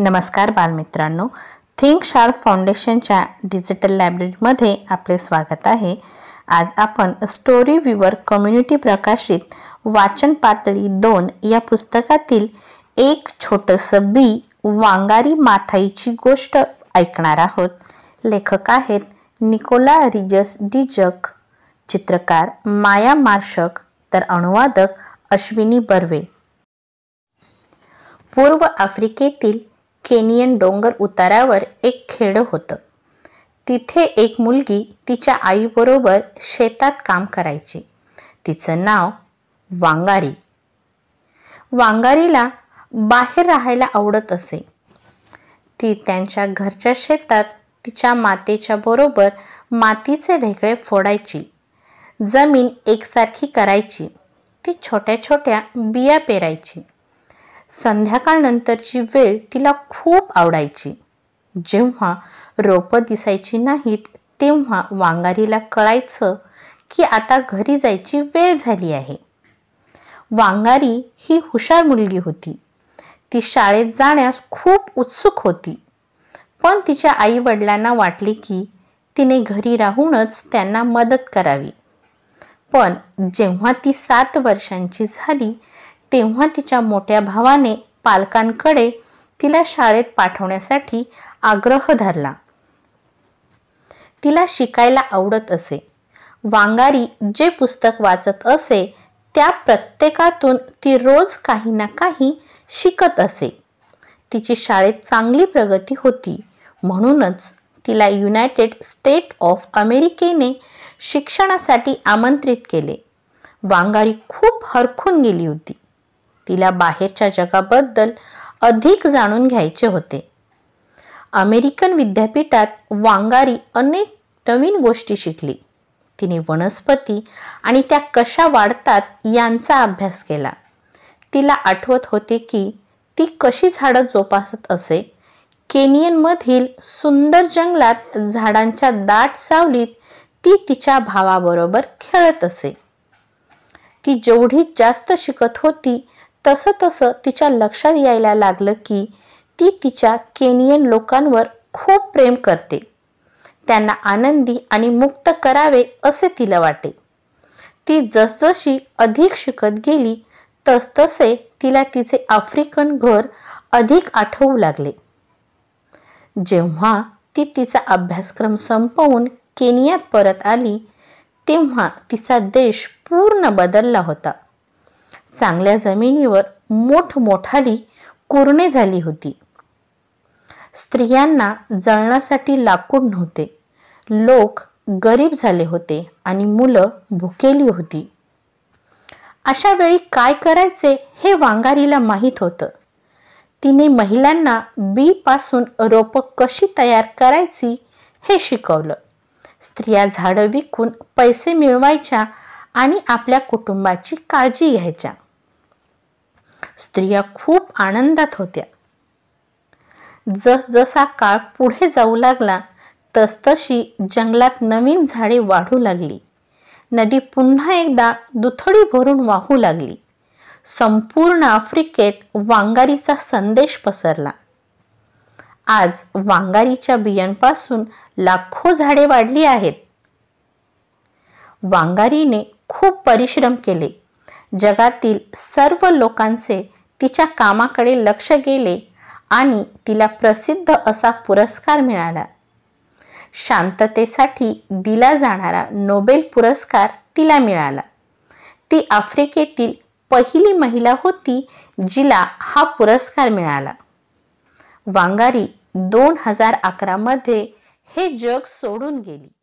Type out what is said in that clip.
नमस्कार बालमित्रांनो think sharp फाउंडेशनच्या डिजिटल लायब्ररीमध्ये आपले स्वागत आहे आज आपण स्टोरी विवर कम्युनिटी प्रकाशित वाचन पातळी दोन या पुस्तकातील एक छोटंसं बी वांगारी माथाईची गोष्ट ऐकणार आहोत लेखक आहेत निकोला रिजस डिजक चित्रकार माया मार्शक तर अनुवादक अश्विनी बर्वे पूर्व आफ्रिकेतील केनियन डोंगर उतारावर एक खेडं होतं तिथे एक मुलगी तिच्या आईबरोबर शेतात काम करायची तिचं नाव वांगारी वांगारीला बाहेर राहायला आवडत असे ती त्यांच्या घरच्या शेतात तिच्या मातेच्या बरोबर मातीचे ढेकळे फोडायची जमीन एकसारखी करायची ती छोट्या छोट्या बिया पेरायची संध्याकाळनंतरची वेळ तिला खूप आवडायची जेव्हा रोपं दिसायची नाहीत तेव्हा वांगारीला कळायचं की आता घरी जायची वेळ झाली आहे वांगारी ही हुशार मुलगी होती ती शाळेत जाण्यास खूप उत्सुक होती पण तिच्या आई वडिलांना वाटले की तिने घरी राहूनच त्यांना मदत करावी पण जेव्हा ती सात वर्षांची झाली तेव्हा तिच्या मोठ्या भावाने पालकांकडे तिला शाळेत पाठवण्यासाठी आग्रह धरला तिला शिकायला आवडत असे वांगारी जे पुस्तक वाचत असे त्या प्रत्येकातून ती रोज काही ना काही शिकत असे तिची शाळेत चांगली प्रगती होती म्हणूनच तिला युनायटेड स्टेट ऑफ अमेरिकेने शिक्षणासाठी आमंत्रित केले वांगारी खूप हरखून गेली होती तिला बाहेरच्या जगाबद्दल अधिक जाणून घ्यायचे होते अमेरिकन विद्यापीठात वांगारी अनेक नवीन गोष्टी शिकली तिने वनस्पती आणि त्या कशा वाढतात यांचा अभ्यास केला तिला आठवत होते की ती कशी झाडं जोपासत असे केनियनमधील सुंदर जंगलात झाडांच्या दाट सावलीत ती तिच्या भावाबरोबर खेळत असे ती जेवढी जास्त शिकत होती तसं तसं तिच्या लक्षात यायला लागलं की ती तिच्या केनियन लोकांवर खूप प्रेम करते त्यांना आनंदी आणि मुक्त करावे असे तिला वाटे ती जसजशी अधिक शिकत गेली तसतसे तिला तिचे आफ्रिकन घर अधिक आठवू लागले जेव्हा ती तिचा अभ्यासक्रम संपवून केनियात परत आली तेव्हा तिचा देश पूर्ण बदलला होता चांगल्या जमिनीवर मोठमोठाली कुरणे झाली होती स्त्रियांना जळण्यासाठी लाकूड नव्हते लोक गरीब झाले होते आणि मुलं भुकेली होती अशा वेळी काय करायचे हे वांगारीला माहीत होतं तिने महिलांना बी पासून रोपं कशी तयार करायची हे शिकवलं स्त्रिया झाडं विकून पैसे मिळवायच्या आणि आपल्या कुटुंबाची काळजी घ्यायच्या स्त्रिया खूप आनंदात होत्या जसजसा काळ पुढे जाऊ लागला तसतशी जंगलात नवीन झाडे वाढू लागली नदी पुन्हा एकदा दुथडी भरून वाहू लागली संपूर्ण आफ्रिकेत वांगारीचा संदेश पसरला आज वांगारीच्या बियांपासून लाखो झाडे वाढली आहेत वांगारीने खूप परिश्रम केले जगातील सर्व लोकांचे तिच्या कामाकडे लक्ष गेले आणि तिला प्रसिद्ध असा पुरस्कार मिळाला शांततेसाठी दिला जाणारा नोबेल पुरस्कार तिला मिळाला ती आफ्रिकेतील पहिली महिला होती जिला हा पुरस्कार मिळाला वांगारी दोन हजार अकरामध्ये हे जग सोडून गेली